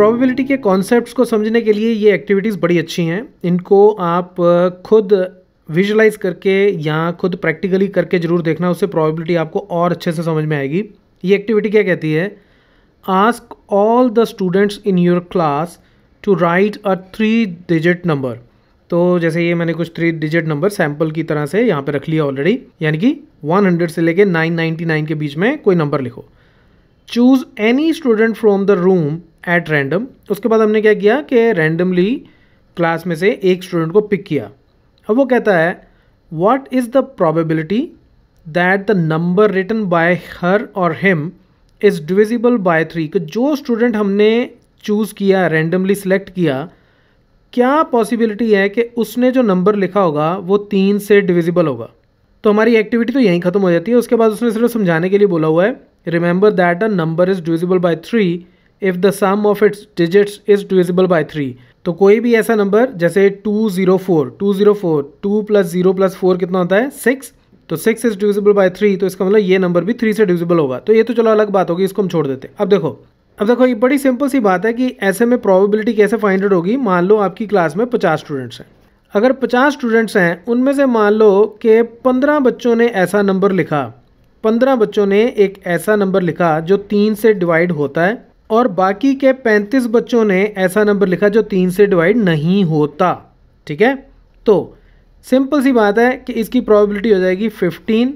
probability के concepts को समझने के लिए ये एक्टिविटीज़ बड़ी अच्छी हैं इनको आप खुद विजुलाइज करके या खुद प्रैक्टिकली करके ज़रूर देखना उससे प्रोबेबिलिटी आपको और अच्छे से समझ में आएगी ये एक्टिविटी क्या कहती है ask all the students in your class to write a three digit number तो जैसे ये मैंने कुछ थ्री डिजिट नंबर सैम्पल की तरह से यहाँ पे रख लिया ऑलरेडी यानी कि 100 से लेके 999 के बीच में कोई नंबर लिखो choose any student from the room at random उसके बाद हमने क्या किया कि रैंडमली क्लास में से एक स्टूडेंट को पिक किया अब वो कहता है what is the probability that the number written by her और him is divisible by three कि जो स्टूडेंट हमने चूज़ किया रैंडमली सिलेक्ट किया क्या पॉसिबिलिटी है कि उसने जो नंबर लिखा होगा वो तीन से डिविजिबल होगा तो हमारी एक्टिविटी तो यहीं ख़त्म हो जाती है उसके बाद उसने सिर्फ समझाने के लिए बोला हुआ है remember that a number is divisible by three if the sum of its digits is divisible by three तो कोई भी ऐसा नंबर जैसे two zero four two zero four two plus zero plus four कितना होता है सिक्स तो six is divisible by three तो इसका मतलब ये नंबर भी थ्री से डिविजिबल होगा तो ये तो चलो अलग बात होगी इसको हम छोड़ देते अब देखो अब देखो ये बड़ी सिंपल सी बात है कि ऐसे में प्रोबेबिलिटी कैसे फाइंड आउट होगी मान लो आपकी क्लास में पचास स्टूडेंट्स हैं अगर पचास स्टूडेंट्स हैं उनमें से मान लो कि पंद्रह बच्चों ने ऐसा नंबर लिखा पंद्रह बच्चों ने एक ऐसा नंबर लिखा जो तीन से डिवाइड होता है और बाकी के 35 बच्चों ने ऐसा नंबर लिखा जो तीन से डिवाइड नहीं होता ठीक है तो सिंपल सी बात है कि इसकी प्रोबेबिलिटी हो जाएगी 15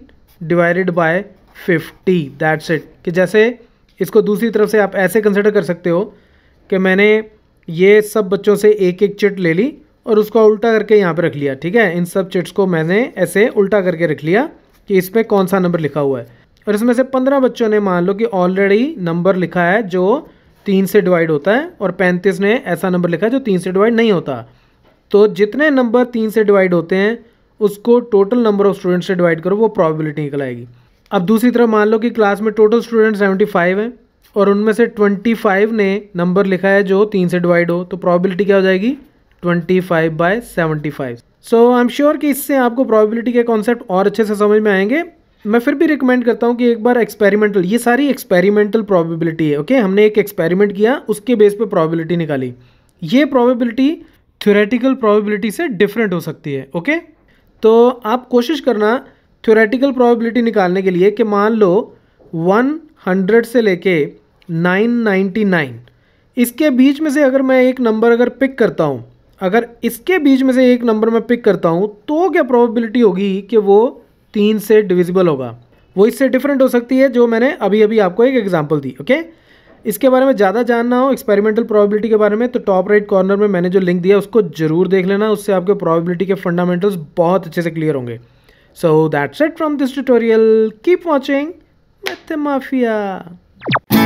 डिवाइडेड बाय 50 दैट्स इट कि जैसे इसको दूसरी तरफ से आप ऐसे कंसिडर कर सकते हो कि मैंने ये सब बच्चों से एक एक चिट ले ली और उसको उल्टा करके यहाँ पर रख लिया ठीक है इन सब चिट्स को मैंने ऐसे उल्टा करके रख लिया कि इसमें कौन सा नंबर लिखा हुआ है और इसमें से पंद्रह बच्चों ने मान लो कि ऑलरेडी नंबर लिखा है जो तीन से डिवाइड होता है और पैंतीस ने ऐसा नंबर लिखा है जो तीन से डिवाइड नहीं होता तो जितने नंबर तीन से डिवाइड होते हैं उसको टोटल नंबर ऑफ स्टूडेंट्स से डिवाइड करो वो प्रॉबिलिटी निकल आएगी अब दूसरी तरफ मान लो कि क्लास में टोटल स्टूडेंट सेवेंटी फाइव हैं और उनमें से ट्वेंटी फाइव ने नंबर लिखा है जो तीन से डिवाइड हो तो प्रॉबिलिटी क्या हो जाएगी twenty five by seventy five so I am sure कि इससे आपको प्रॉबिलिटी के कॉन्सेप्ट और अच्छे से समझ में आएंगे मैं फिर भी रिकमेंड करता हूँ कि एक बार एक्सपेरिमेंटल ये सारी एक्सपेरिमेंटल प्रोबेबिलिटी है ओके हमने एक एक्सपेरिमेंट किया उसके बेस पे प्रोबेबिलिटी निकाली ये प्रोबेबिलिटी थ्योरेटिकल प्रोबेबिलिटी से डिफरेंट हो सकती है ओके तो आप कोशिश करना थ्योरेटिकल प्रोबेबिलिटी निकालने के लिए कि मान लो 100 से लेके 999 इसके बीच में से अगर मैं एक नंबर अगर पिक करता हूँ अगर इसके बीच में से एक नंबर मैं पिक करता हूँ तो क्या प्रोबेबिलिटी होगी कि वो तीन से डिविजिबल होगा वो इससे डिफरेंट हो सकती है जो मैंने अभी अभी आपको एक एग्जाम्पल दी ओके इसके बारे में ज़्यादा जानना हो एक्सपेरिमेंटल प्रोबेबिलिटी के बारे में तो टॉप राइट कॉर्नर में मैंने जो लिंक दिया उसको जरूर देख लेना उससे आपके प्रोबेबिलिटी के फंडामेंटल्स बहुत अच्छे से क्लियर होंगे so that's it from this tutorial keep watching mafia